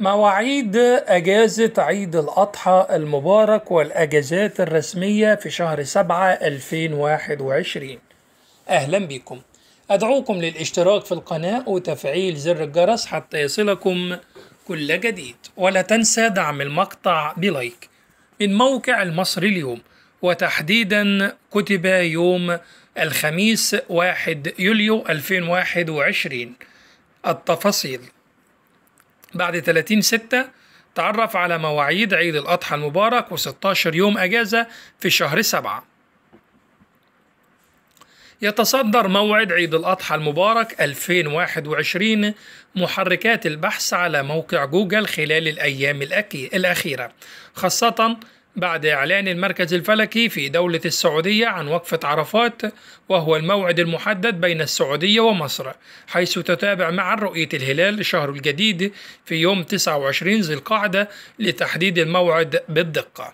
مواعيد أجازة عيد الأضحى المبارك والأجازات الرسمية في شهر 7 2021 أهلا بكم أدعوكم للاشتراك في القناة وتفعيل زر الجرس حتى يصلكم كل جديد ولا تنسى دعم المقطع بلايك من موقع المصري اليوم وتحديدا كتب يوم الخميس 1 يوليو 2021 التفاصيل بعد 30 6 تعرف على مواعيد عيد الأضحى المبارك و16 يوم أجازة في شهر 7 يتصدر موعد عيد الأضحى المبارك 2021 محركات البحث على موقع جوجل خلال الأيام الأخيرة خاصة بعد إعلان المركز الفلكي في دولة السعودية عن وقفة عرفات وهو الموعد المحدد بين السعودية ومصر حيث تتابع معا رؤية الهلال شهر الجديد في يوم 29 ذي القعدة لتحديد الموعد بالدقة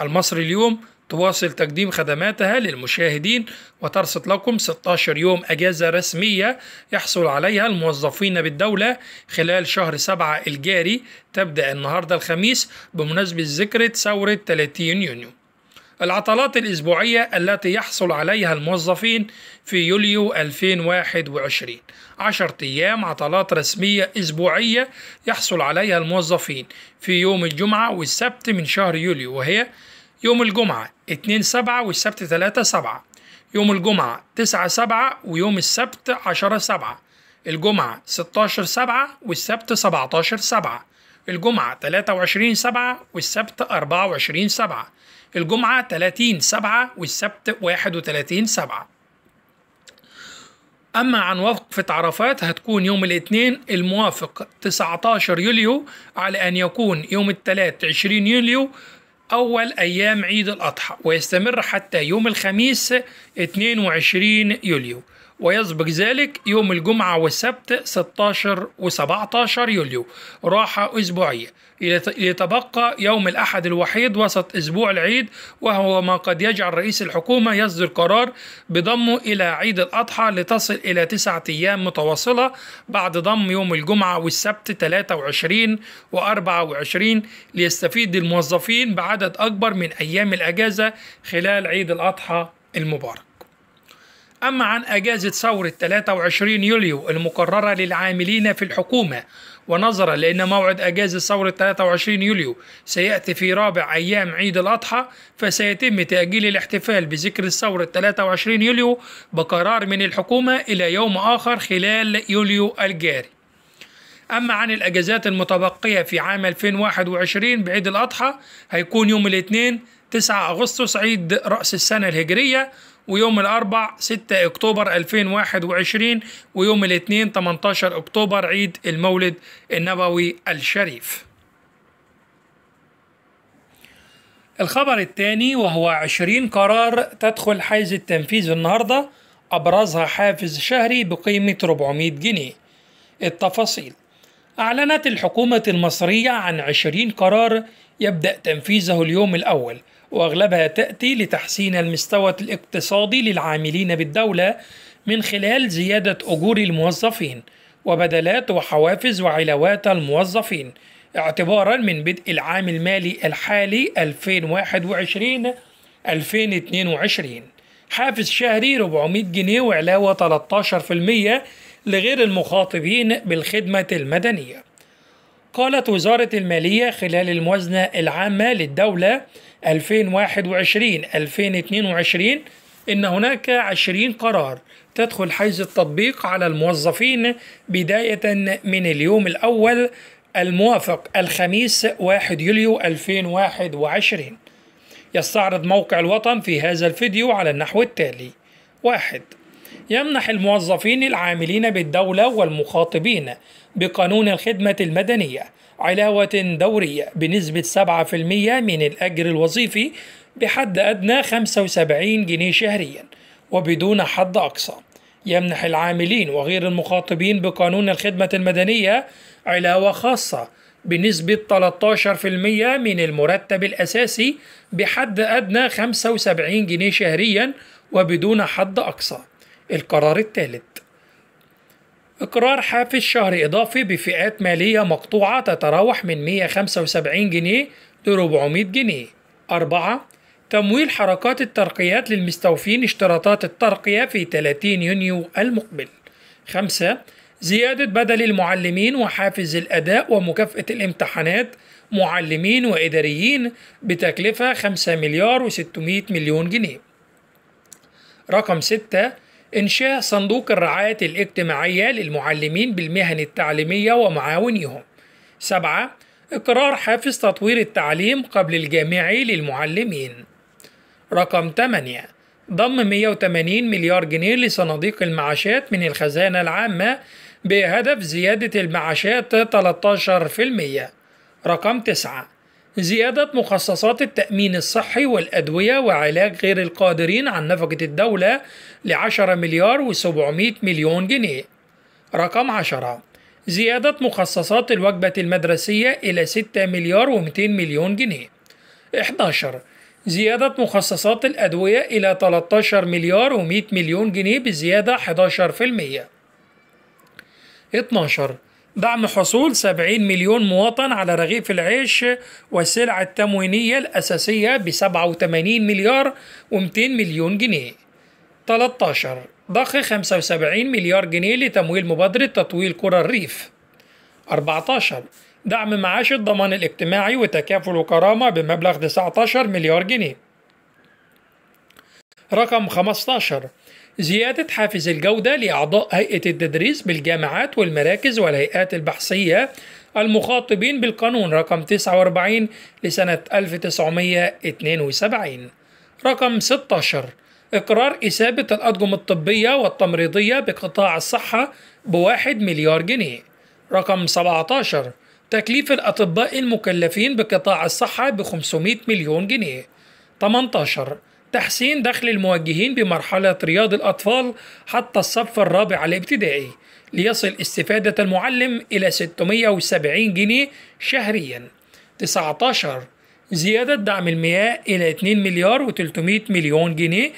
المصري اليوم تواصل تقديم خدماتها للمشاهدين وترصد لكم 16 يوم أجازة رسمية يحصل عليها الموظفين بالدولة خلال شهر 7 الجاري تبدأ النهاردة الخميس بمناسبة ذكرى ثورة 30 يونيو العطلات الأسبوعية التي يحصل عليها الموظفين في يوليو 2021 10 أيام عطلات رسمية أسبوعية يحصل عليها الموظفين في يوم الجمعة والسبت من شهر يوليو وهي يوم الجمعة 2 سبعة والسبت 3 سبعة يوم الجمعة 9 سبعة ويوم السبت 10 سبعة الجمعة 16 سبعة والسبت 17 سبعة الجمعة 23 سبعة والسبت 24 سبعة الجمعة 30 سبعة والسبت 31 سبعة أما عن وقفة عرفات هتكون يوم الاثنين الموافق 19 يوليو على أن يكون يوم الثلاث 20 يوليو أول أيام عيد الأضحى ويستمر حتى يوم الخميس 22 يوليو ويسبق ذلك يوم الجمعة والسبت 16 و17 يوليو راحة أسبوعية يتبقى يوم الأحد الوحيد وسط أسبوع العيد وهو ما قد يجعل رئيس الحكومة يصدر قرار بضمه إلى عيد الأضحى لتصل إلى تسعة أيام متواصلة بعد ضم يوم الجمعة والسبت 23 و 24 ليستفيد الموظفين بعدد أكبر من أيام الأجازة خلال عيد الأضحى المبارك أما عن أجازة ثورة 23 يوليو المقررة للعاملين في الحكومة ونظرا لأن موعد أجازة ثورة 23 يوليو سيأتي في رابع أيام عيد الأضحى فسيتم تأجيل الاحتفال بذكر الثورة 23 يوليو بقرار من الحكومة إلى يوم آخر خلال يوليو الجاري أما عن الأجازات المتبقية في عام 2021 بعيد الأضحى هيكون يوم الاثنين 9 أغسطس عيد رأس السنة الهجرية ويوم الأربع 6 أكتوبر 2021 ويوم الاثنين 18 أكتوبر عيد المولد النبوي الشريف الخبر الثاني وهو 20 قرار تدخل حيز التنفيذ النهارده أبرزها حافز شهري بقيمة 400 جنيه التفاصيل أعلنت الحكومة المصرية عن 20 قرار يبدأ تنفيذه اليوم الأول واغلبها تاتي لتحسين المستوى الاقتصادي للعاملين بالدوله من خلال زياده اجور الموظفين وبدلات وحوافز وعلاوات الموظفين اعتبارا من بدء العام المالي الحالي 2021 2022 حافز شهري 400 جنيه وعلاوة 13% لغير المخاطبين بالخدمة المدنية قالت وزارة المالية خلال الموازنة العامة للدولة 2021-2022 إن هناك 20 قرار تدخل حيز التطبيق على الموظفين بداية من اليوم الأول الموافق الخميس 1 يوليو 2021 يستعرض موقع الوطن في هذا الفيديو على النحو التالي واحد يمنح الموظفين العاملين بالدولة والمخاطبين بقانون الخدمة المدنية علاوة دورية بنسبة 7% من الأجر الوظيفي بحد أدنى 75 جنيه شهريا وبدون حد أقصى يمنح العاملين وغير المخاطبين بقانون الخدمة المدنية علاوة خاصة بنسبة 13% من المرتب الأساسي بحد أدنى 75 جنيه شهريا وبدون حد أقصى القرار الثالث إقرار حافز شهري إضافي بفئات مالية مقطوعة تتراوح من 175 جنيه ل 400 جنيه أربعة تمويل حركات الترقيات للمستوفين اشتراطات الترقية في 30 يونيو المقبل خمسة زيادة بدل المعلمين وحافز الأداء ومكافأة الامتحانات معلمين وإداريين بتكلفة 5 مليار و600 مليون جنيه رقم 6 إنشاء صندوق الرعاية الاجتماعية للمعلمين بالمهن التعليمية ومعاونيهم. 7. إقرار حافز تطوير التعليم قبل الجامعي للمعلمين. رقم 8 ضم 180 مليار جنيه لصناديق المعاشات من الخزانة العامة بهدف زيادة المعاشات 13%. رقم 9 زيادة مخصصات التأمين الصحي والأدوية وعلاج غير القادرين عن نفقة الدولة لعشرة مليار و700 مليون جنيه رقم عشرة زيادة مخصصات الوجبة المدرسية إلى 6 مليار و200 مليون جنيه 11 زيادة مخصصات الأدوية إلى 13 مليار و100 مليون جنيه بزيادة 11% 12 دعم حصول 70 مليون مواطن على رغيف العيش والسلع التموينية الأساسية ب 87 مليار و200 مليون جنيه 13 ضخ 75 مليار جنيه لتمويل مبادرة تطويل قرى الريف 14 دعم معاش الضمان الاجتماعي وتكافل وكرامة بمبلغ 19 مليار جنيه رقم 15 زيادة حافز الجودة لأعضاء هيئة التدريس بالجامعات والمراكز والهيئات البحثية المخاطبين بالقانون رقم 49 لسنة 1972 رقم 16 إقرار إثابة الأطقم الطبية والتمريضية بقطاع الصحة بواحد مليار جنيه رقم 17 تكليف الأطباء المكلفين بقطاع الصحة ب 500 مليون جنيه 18 تحسين دخل الموجهين بمرحلة رياض الأطفال حتى الصف الرابع الابتدائي ليصل استفادة المعلم إلى 670 جنيه شهريا 19 زيادة دعم المياه إلى 2 مليار و300 مليون جنيه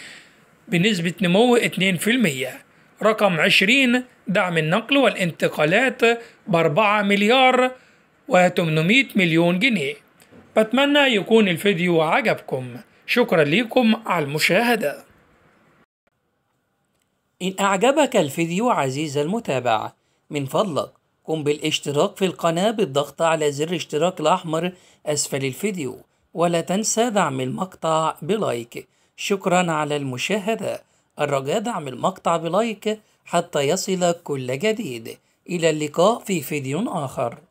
بنسبة نمو 2% رقم 20 دعم النقل والانتقالات ب 4 مليار و800 مليون جنيه بتمنى يكون الفيديو عجبكم شكرا لكم على المشاهدة إن أعجبك الفيديو عزيز المتابع من فضلك قم بالاشتراك في القناة بالضغط على زر اشتراك الأحمر أسفل الفيديو ولا تنسى دعم المقطع بلايك شكرا على المشاهدة الرجاء دعم المقطع بلايك حتى يصلك كل جديد إلى اللقاء في فيديو آخر